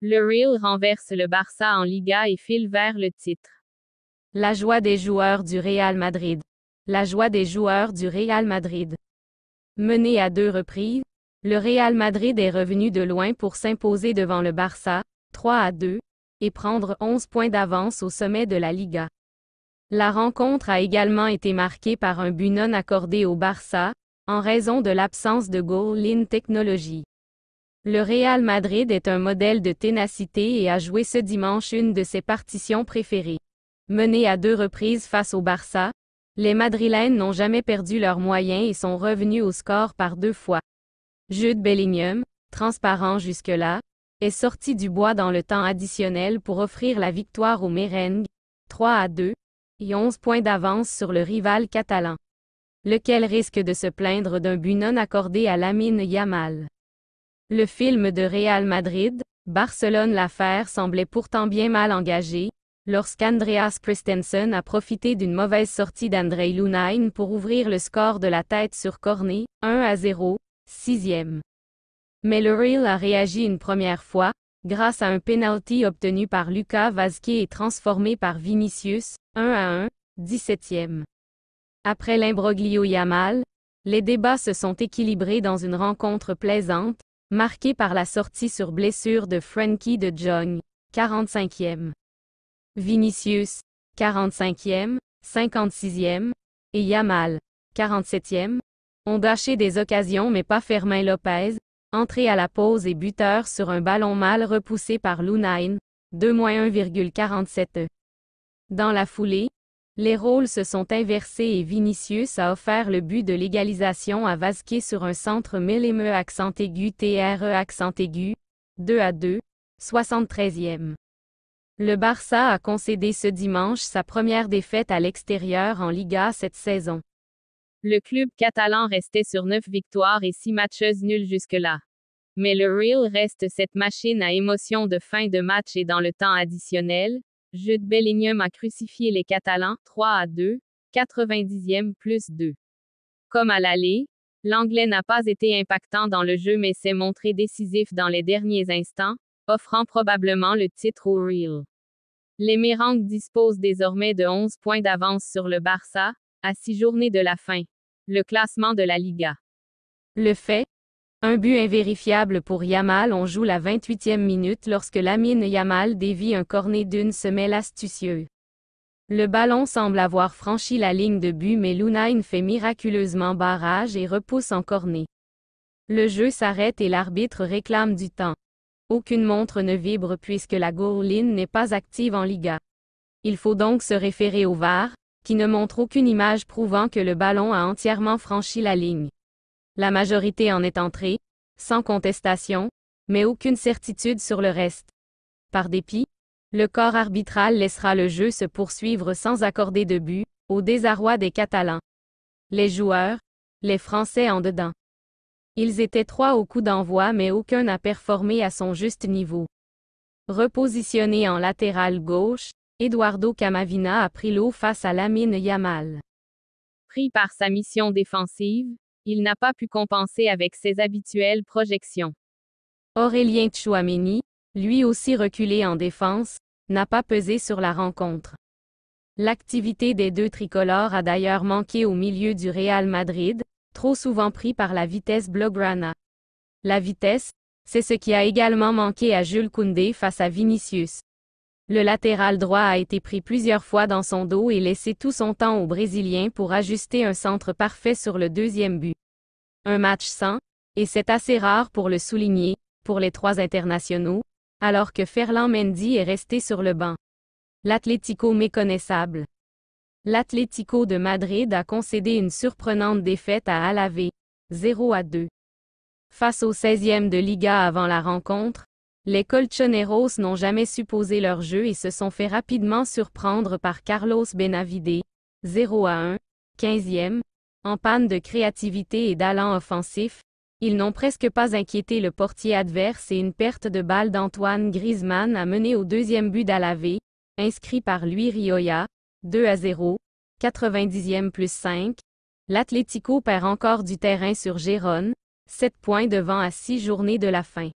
Le Real renverse le Barça en Liga et file vers le titre. La joie des joueurs du Real Madrid. La joie des joueurs du Real Madrid. Mené à deux reprises, le Real Madrid est revenu de loin pour s'imposer devant le Barça, 3 à 2, et prendre 11 points d'avance au sommet de la Liga. La rencontre a également été marquée par un but non accordé au Barça, en raison de l'absence de goal in technologie. Le Real Madrid est un modèle de ténacité et a joué ce dimanche une de ses partitions préférées. Mené à deux reprises face au Barça, les Madrilènes n'ont jamais perdu leurs moyens et sont revenus au score par deux fois. Jude Bellingham, transparent jusque-là, est sorti du bois dans le temps additionnel pour offrir la victoire au Merengue, 3 à 2, et 11 points d'avance sur le rival catalan. Lequel risque de se plaindre d'un but non accordé à Lamine Yamal. Le film de Real Madrid, Barcelone l'affaire semblait pourtant bien mal engagé, lorsqu'Andreas Christensen a profité d'une mauvaise sortie d'Andrei Lunain pour ouvrir le score de la tête sur Cornet, 1 à 0, sixième. Mais le Real a réagi une première fois, grâce à un penalty obtenu par Lucas Vazquez et transformé par Vinicius, 1 à 1, 17e. Après l'imbroglio Yamal, les débats se sont équilibrés dans une rencontre plaisante, marqué par la sortie sur blessure de Frankie de Jong, 45e. Vinicius, 45e, 56e, et Yamal, 47e, ont gâché des occasions mais pas Fermin Lopez, entré à la pause et buteur sur un ballon mal repoussé par Lunain, 2-1,47 e. Dans la foulée, les rôles se sont inversés et Vinicius a offert le but de l'égalisation à Vasquez sur un centre MLME accent aigu TRE accent aigu, 2 à 2, 73e. Le Barça a concédé ce dimanche sa première défaite à l'extérieur en Liga cette saison. Le club catalan restait sur 9 victoires et 6 matches nuls jusque-là. Mais le Real reste cette machine à émotion de fin de match et dans le temps additionnel, Jude Bellingham a crucifié les Catalans 3 à 2, 90e plus 2. Comme à l'aller, l'Anglais n'a pas été impactant dans le jeu mais s'est montré décisif dans les derniers instants, offrant probablement le titre au Real. Les Mérangues disposent désormais de 11 points d'avance sur le Barça, à 6 journées de la fin. Le classement de la Liga. Le fait, un but invérifiable pour Yamal, on joue la 28e minute lorsque Lamine Yamal dévie un cornet d'une semelle astucieuse. Le ballon semble avoir franchi la ligne de but mais Lunain fait miraculeusement barrage et repousse en cornet. Le jeu s'arrête et l'arbitre réclame du temps. Aucune montre ne vibre puisque la gourline n'est pas active en Liga. Il faut donc se référer au VAR, qui ne montre aucune image prouvant que le ballon a entièrement franchi la ligne. La majorité en est entrée, sans contestation, mais aucune certitude sur le reste. Par dépit, le corps arbitral laissera le jeu se poursuivre sans accorder de but, au désarroi des Catalans. Les joueurs, les Français en dedans. Ils étaient trois au coup d'envoi mais aucun n'a performé à son juste niveau. Repositionné en latéral gauche, Eduardo Camavina a pris l'eau face à Lamine Yamal. Pris par sa mission défensive, il n'a pas pu compenser avec ses habituelles projections. Aurélien Tchouaméni, lui aussi reculé en défense, n'a pas pesé sur la rencontre. L'activité des deux tricolores a d'ailleurs manqué au milieu du Real Madrid, trop souvent pris par la vitesse Blaugrana. La vitesse, c'est ce qui a également manqué à Jules Koundé face à Vinicius. Le latéral droit a été pris plusieurs fois dans son dos et laissé tout son temps au Brésilien pour ajuster un centre parfait sur le deuxième but. Un match sans, et c'est assez rare pour le souligner, pour les trois internationaux, alors que Ferland Mendy est resté sur le banc. L'Atlético méconnaissable. L'Atlético de Madrid a concédé une surprenante défaite à Alavé, 0 à 2. Face au 16e de Liga avant la rencontre, les Colchoneros n'ont jamais supposé leur jeu et se sont fait rapidement surprendre par Carlos Benavide, 0 à 1, 15e, en panne de créativité et d'allant offensif, ils n'ont presque pas inquiété le portier adverse et une perte de balle d'Antoine Griezmann a mené au deuxième but d'Alavé, inscrit par lui Rioya, 2 à 0, 90e plus 5, l'Atlético perd encore du terrain sur Gérone, 7 points devant à 6 journées de la fin.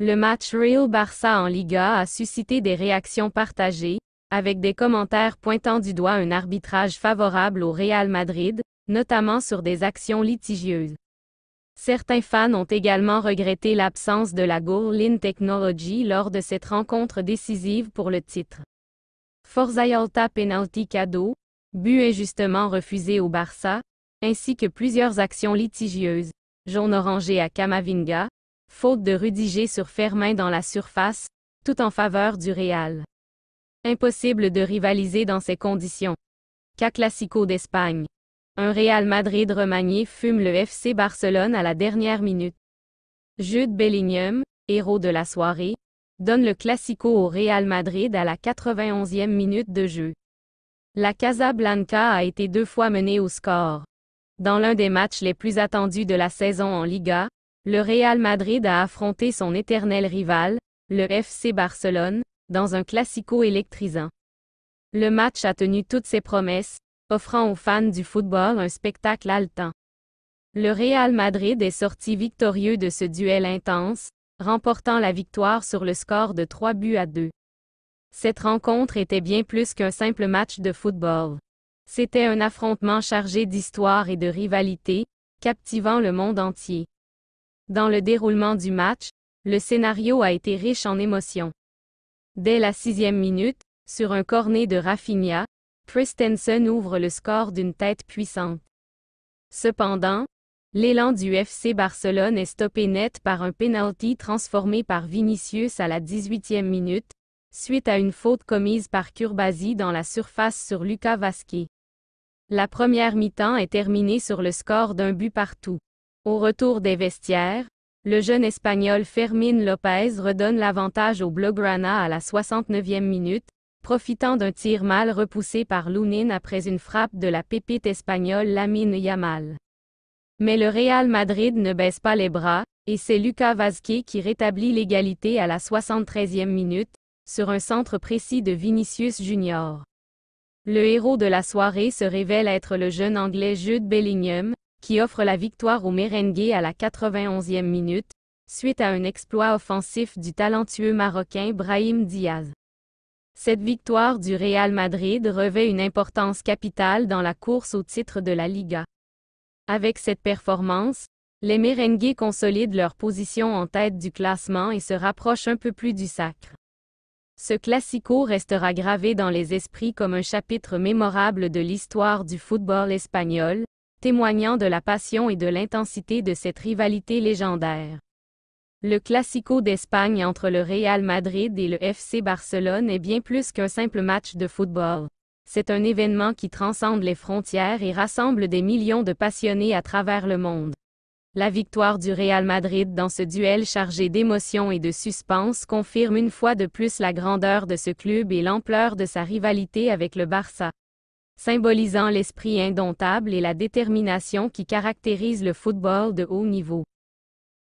Le match Real Barça en Liga a suscité des réactions partagées, avec des commentaires pointant du doigt un arbitrage favorable au Real Madrid, notamment sur des actions litigieuses. Certains fans ont également regretté l'absence de la Gourlin Technology lors de cette rencontre décisive pour le titre. Forzayolta penalty cadeau, but injustement refusé au Barça, ainsi que plusieurs actions litigieuses, jaune orangé à Camavinga, faute de Rudiger sur Fermin dans la surface, tout en faveur du Real. Impossible de rivaliser dans ces conditions. Cas Classico d'Espagne. Un Real Madrid remanié fume le FC Barcelone à la dernière minute. Jude Bellingham, héros de la soirée, donne le Classico au Real Madrid à la 91e minute de jeu. La Casablanca a été deux fois menée au score. Dans l'un des matchs les plus attendus de la saison en Liga, le Real Madrid a affronté son éternel rival, le FC Barcelone, dans un classico électrisant. Le match a tenu toutes ses promesses, offrant aux fans du football un spectacle haletant. Le Real Madrid est sorti victorieux de ce duel intense, remportant la victoire sur le score de 3 buts à 2. Cette rencontre était bien plus qu'un simple match de football. C'était un affrontement chargé d'histoire et de rivalité, captivant le monde entier. Dans le déroulement du match, le scénario a été riche en émotions. Dès la sixième minute, sur un cornet de Rafinha, Christensen ouvre le score d'une tête puissante. Cependant, l'élan du FC Barcelone est stoppé net par un penalty transformé par Vinicius à la 18e minute, suite à une faute commise par Kurbazi dans la surface sur Lucas Vasquez. La première mi-temps est terminée sur le score d'un but partout. Au retour des vestiaires, le jeune espagnol Fermín Lopez redonne l'avantage au Blaugrana à la 69e minute, profitant d'un tir mal repoussé par Lunin après une frappe de la pépite espagnole Lamine Yamal. Mais le Real Madrid ne baisse pas les bras, et c'est Lucas Vazquez qui rétablit l'égalité à la 73e minute, sur un centre précis de Vinicius Junior. Le héros de la soirée se révèle être le jeune anglais Jude Bellingham, qui offre la victoire aux Merengues à la 91e minute, suite à un exploit offensif du talentueux Marocain Brahim Diaz. Cette victoire du Real Madrid revêt une importance capitale dans la course au titre de la Liga. Avec cette performance, les Merengues consolident leur position en tête du classement et se rapprochent un peu plus du sacre. Ce classico restera gravé dans les esprits comme un chapitre mémorable de l'histoire du football espagnol, témoignant de la passion et de l'intensité de cette rivalité légendaire. Le Classico d'Espagne entre le Real Madrid et le FC Barcelone est bien plus qu'un simple match de football. C'est un événement qui transcende les frontières et rassemble des millions de passionnés à travers le monde. La victoire du Real Madrid dans ce duel chargé d'émotion et de suspense confirme une fois de plus la grandeur de ce club et l'ampleur de sa rivalité avec le Barça symbolisant l'esprit indomptable et la détermination qui caractérise le football de haut niveau.